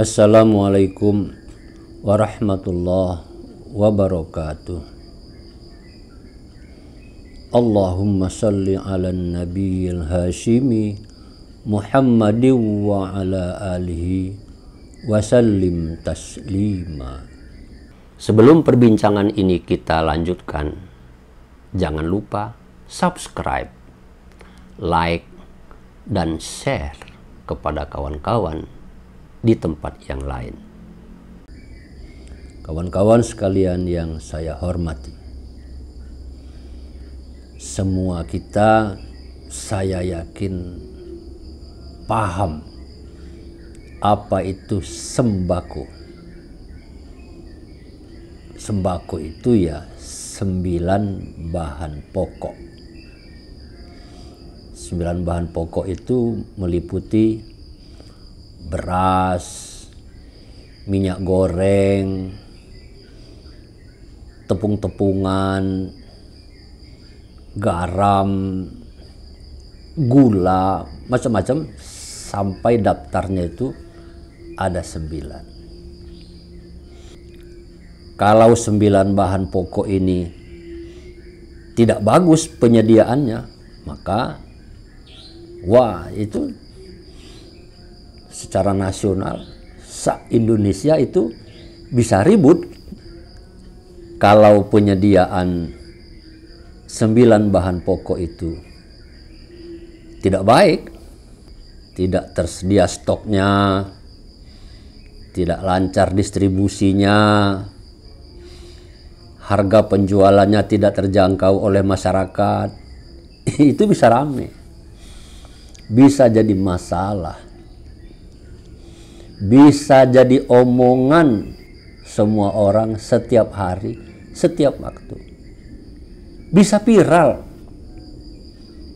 Assalamualaikum warahmatullahi wabarakatuh. Allahumma salli ala nabiyil hashimi Muhammadin wa ala alihi wa sallim taslima. Sebelum perbincangan ini kita lanjutkan, jangan lupa subscribe, like, dan share kepada kawan-kawan di tempat yang lain. Kawan-kawan sekalian yang saya hormati, semua kita, saya yakin, paham apa itu sembako. Sembako itu ya sembilan bahan pokok. Sembilan bahan pokok itu meliputi beras, minyak goreng, tepung-tepungan, garam, gula, macam-macam sampai daftarnya itu ada sembilan. Kalau sembilan bahan pokok ini tidak bagus penyediaannya, maka wah itu secara nasional sa Indonesia itu bisa ribut kalau penyediaan sembilan bahan pokok itu tidak baik, tidak tersedia stoknya, tidak lancar distribusinya, harga penjualannya tidak terjangkau oleh masyarakat, itu bisa rame, bisa jadi masalah bisa jadi omongan semua orang setiap hari, setiap waktu. Bisa viral.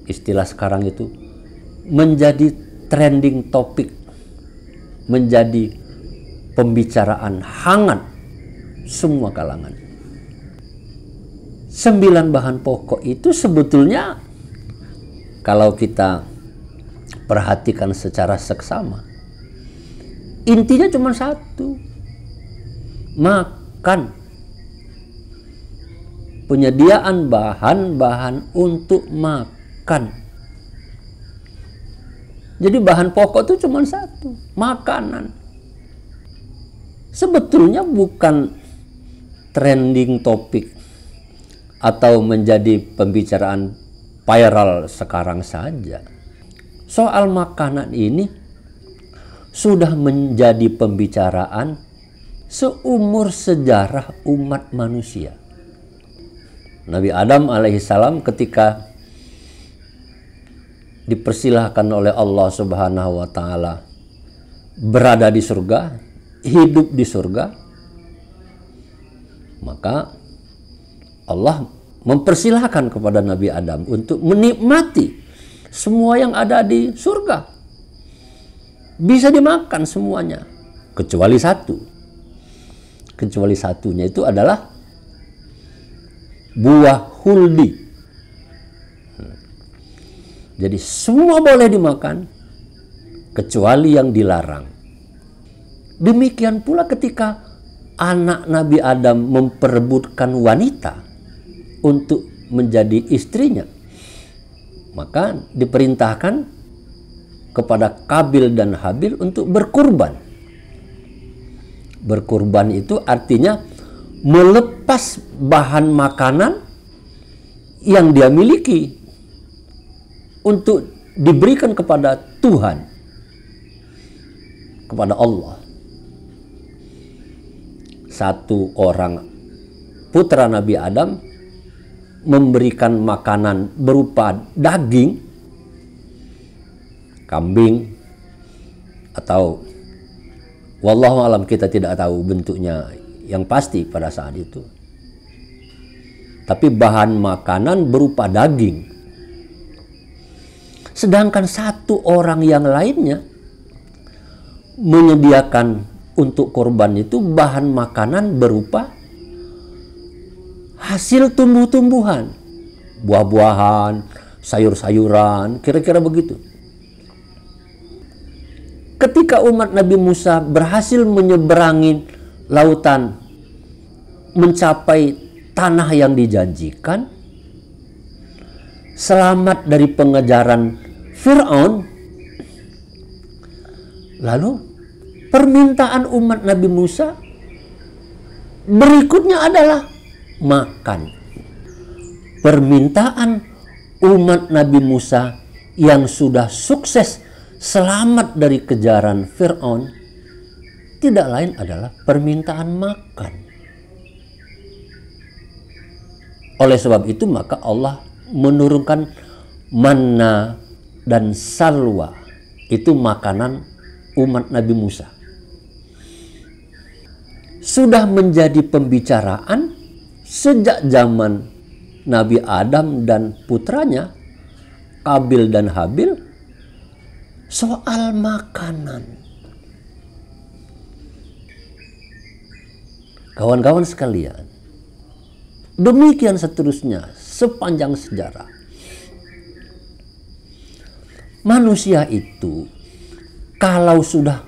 Istilah sekarang itu menjadi trending topic, menjadi pembicaraan hangat semua kalangan. Sembilan bahan pokok itu sebetulnya kalau kita perhatikan secara seksama Intinya cuma satu. Makan. Penyediaan bahan-bahan untuk makan. Jadi bahan pokok itu cuma satu, makanan. Sebetulnya bukan trending topik atau menjadi pembicaraan viral sekarang saja. Soal makanan ini sudah menjadi pembicaraan seumur sejarah umat manusia. Nabi Adam alaihissalam ketika dipersilahkan oleh Allah Subhanahu wa taala berada di surga, hidup di surga, maka Allah mempersilahkan kepada Nabi Adam untuk menikmati semua yang ada di surga bisa dimakan semuanya kecuali satu kecuali satunya itu adalah buah huldi hmm. jadi semua boleh dimakan kecuali yang dilarang demikian pula ketika anak Nabi Adam memperebutkan wanita untuk menjadi istrinya maka diperintahkan kepada Kabil dan Habil untuk berkurban. Berkurban itu artinya melepas bahan makanan yang dia miliki untuk diberikan kepada Tuhan, kepada Allah. Satu orang putra Nabi Adam memberikan makanan berupa daging kambing atau wallahu alam kita tidak tahu bentuknya yang pasti pada saat itu. Tapi bahan makanan berupa daging. Sedangkan satu orang yang lainnya menyediakan untuk korban itu bahan makanan berupa hasil tumbuh-tumbuhan, buah-buahan, sayur-sayuran, kira-kira begitu ketika umat Nabi Musa berhasil menyeberangi lautan mencapai tanah yang dijanjikan selamat dari pengejaran Firaun lalu permintaan umat Nabi Musa berikutnya adalah makan permintaan umat Nabi Musa yang sudah sukses selamat dari kejaran Fir'aun tidak lain adalah permintaan makan. Oleh sebab itu maka Allah menurunkan manna dan salwa itu makanan umat Nabi Musa. Sudah menjadi pembicaraan sejak zaman Nabi Adam dan putranya Kabil dan Habil soal makanan. Kawan-kawan sekalian, demikian seterusnya sepanjang sejarah. Manusia itu kalau sudah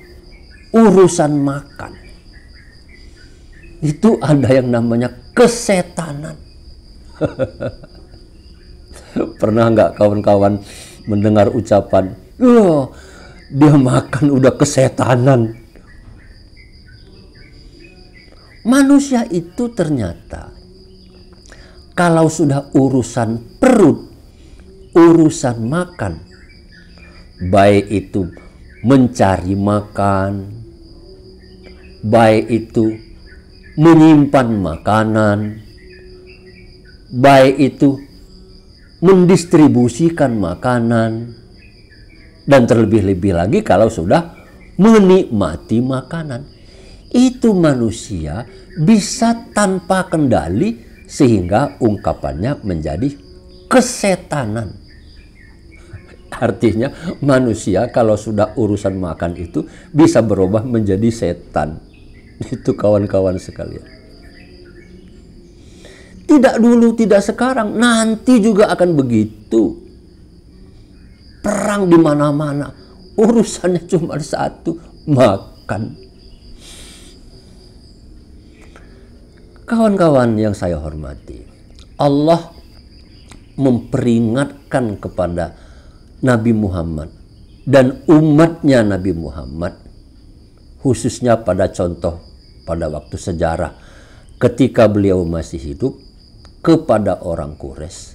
urusan makan itu ada yang namanya kesetanan. Pernah nggak kawan-kawan mendengar ucapan loh dia makan udah kesetanan. Manusia itu ternyata kalau sudah urusan perut, urusan makan, baik itu mencari makan, baik itu menyimpan makanan, baik itu mendistribusikan makanan, dan terlebih-lebih lagi kalau sudah menikmati makanan. Itu manusia bisa tanpa kendali sehingga ungkapannya menjadi kesetanan. Artinya manusia kalau sudah urusan makan itu bisa berubah menjadi setan. Itu kawan-kawan sekalian. Tidak dulu, tidak sekarang, nanti juga akan begitu perang di mana-mana. Urusannya cuma satu, makan. Kawan-kawan yang saya hormati, Allah memperingatkan kepada Nabi Muhammad dan umatnya Nabi Muhammad khususnya pada contoh pada waktu sejarah ketika beliau masih hidup kepada orang Quraisy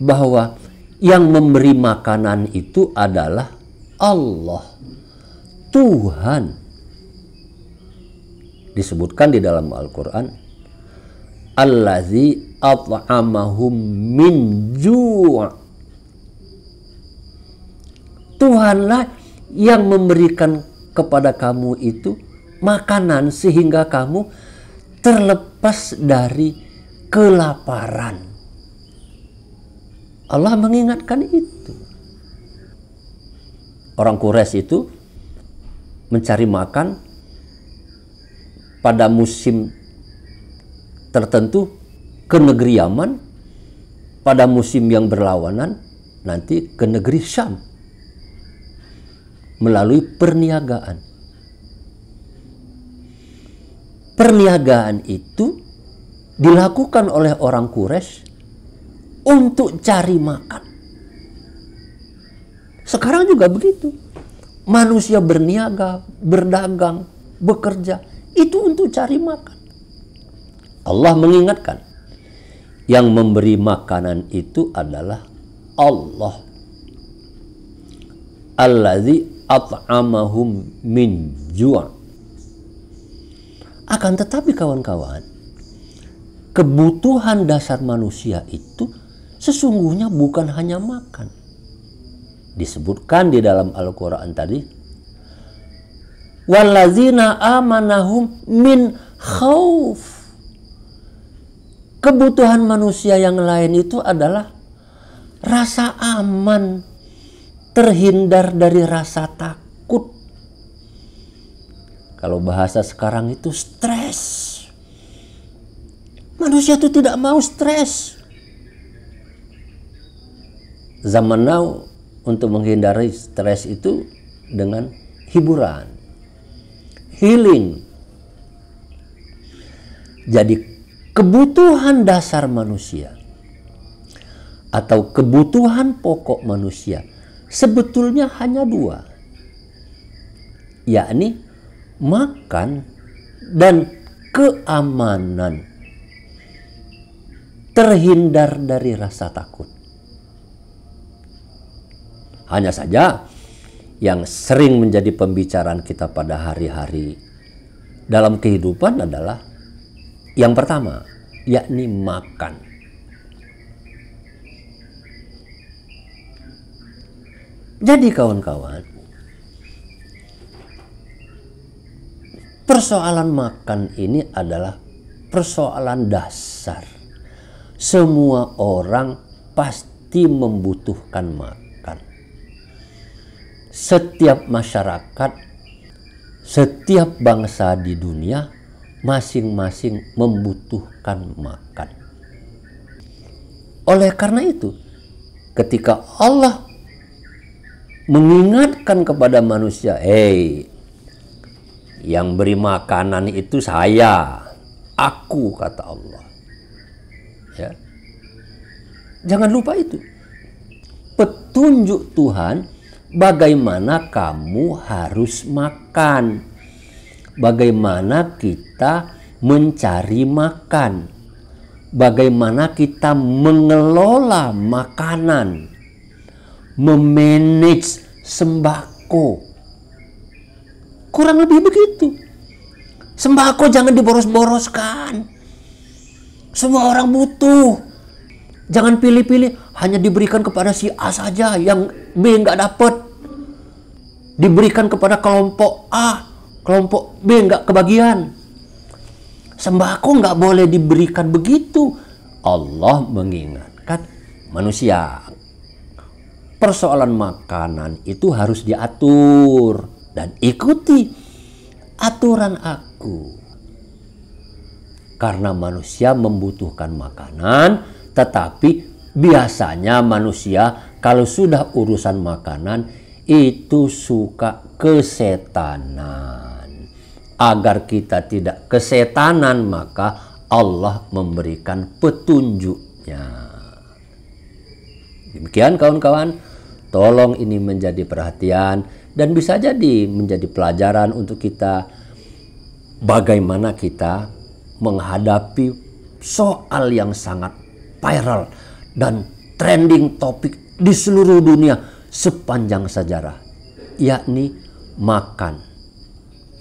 bahwa yang memberi makanan itu adalah Allah, Tuhan. Disebutkan di dalam Al-Quran, Allazi at'amahum min ju' Tuhanlah yang memberikan kepada kamu itu makanan sehingga kamu terlepas dari kelaparan. Allah mengingatkan itu. Orang Quraisy itu mencari makan pada musim tertentu ke negeri Yaman, pada musim yang berlawanan nanti ke negeri Syam melalui perniagaan. Perniagaan itu dilakukan oleh orang Quraisy untuk cari makan. Sekarang juga begitu. Manusia berniaga, berdagang, bekerja. Itu untuk cari makan. Allah mengingatkan. Yang memberi makanan itu adalah Allah. Alladzi at'amahum min ju'a. Akan tetapi kawan-kawan, kebutuhan dasar manusia itu sesungguhnya bukan hanya makan. Disebutkan di dalam Al-Quran tadi, Walazina amanahum min khauf. Kebutuhan manusia yang lain itu adalah rasa aman, terhindar dari rasa takut. Kalau bahasa sekarang itu stres. Manusia itu tidak mau stres zaman now untuk menghindari stres itu dengan hiburan, healing. Jadi kebutuhan dasar manusia atau kebutuhan pokok manusia sebetulnya hanya dua, yakni makan dan keamanan terhindar dari rasa takut. Hanya saja yang sering menjadi pembicaraan kita pada hari-hari dalam kehidupan adalah yang pertama, yakni makan. Jadi kawan-kawan, persoalan makan ini adalah persoalan dasar. Semua orang pasti membutuhkan makan setiap masyarakat, setiap bangsa di dunia masing-masing membutuhkan makan. Oleh karena itu, ketika Allah mengingatkan kepada manusia, "Hei, yang beri makanan itu saya, aku," kata Allah. Ya. Jangan lupa itu. Petunjuk Tuhan bagaimana kamu harus makan, bagaimana kita mencari makan, bagaimana kita mengelola makanan, memanage sembako. Kurang lebih begitu. Sembako jangan diboros-boroskan. Semua orang butuh. Jangan pilih-pilih, hanya diberikan kepada si A saja, yang B nggak dapat diberikan kepada kelompok A, kelompok B nggak kebagian. Sembako nggak boleh diberikan begitu. Allah mengingatkan manusia. Persoalan makanan itu harus diatur dan ikuti aturan aku. Karena manusia membutuhkan makanan, tetapi biasanya manusia kalau sudah urusan makanan itu suka kesetanan. Agar kita tidak kesetanan, maka Allah memberikan petunjuknya. Demikian kawan-kawan, tolong ini menjadi perhatian dan bisa jadi menjadi pelajaran untuk kita bagaimana kita menghadapi soal yang sangat viral dan trending topik di seluruh dunia sepanjang sejarah, yakni makan.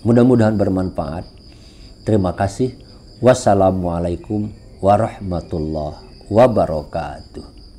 Mudah-mudahan bermanfaat. Terima kasih. Wassalamualaikum warahmatullahi wabarakatuh.